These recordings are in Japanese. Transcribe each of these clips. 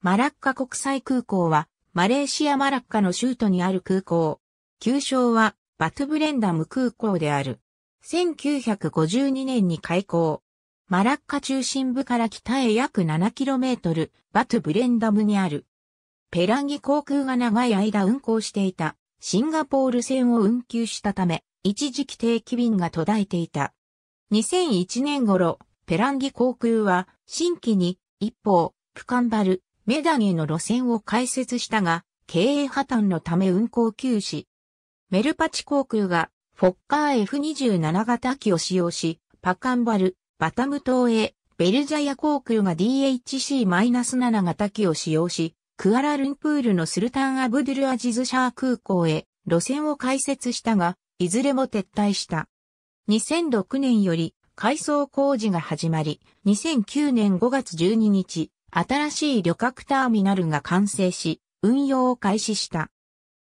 マラッカ国際空港は、マレーシアマラッカの州都にある空港。旧称は、バトブレンダム空港である。1952年に開港。マラッカ中心部から北へ約 7km、バトブレンダムにある。ペランギ航空が長い間運航していた、シンガポール線を運休したため、一時期定期便が途絶えていた。2001年頃、ペランギ航空は、新規に、一方、プカンバル、メダニの路線を開設したが、経営破綻のため運行休止。メルパチ航空がフォッカー F27 型機を使用し、パカンバル、バタム島へ、ベルジャヤ航空が DHC-7 型機を使用し、クアラルンプールのスルタン・アブドゥルアジズシャー空港へ路線を開設したが、いずれも撤退した。2006年より改装工事が始まり、2009年5月12日、新しい旅客ターミナルが完成し、運用を開始した。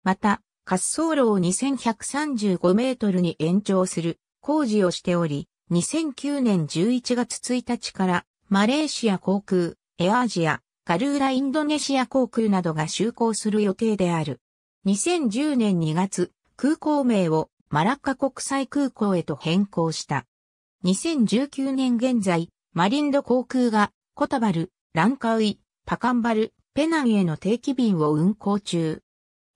また、滑走路を2135メートルに延長する工事をしており、2009年11月1日からマレーシア航空、エアアジア、カルーラインドネシア航空などが就航する予定である。2010年2月、空港名をマラッカ国際空港へと変更した。2019年現在、マリンド航空がコタバル、ランカウイ、パカンバル、ペナンへの定期便を運行中。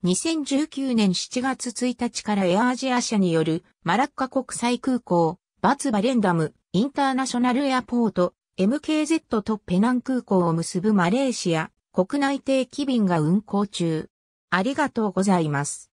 2019年7月1日からエアアジア社によるマラッカ国際空港、バツバレンダム、インターナショナルエアポート、MKZ とペナン空港を結ぶマレーシア、国内定期便が運行中。ありがとうございます。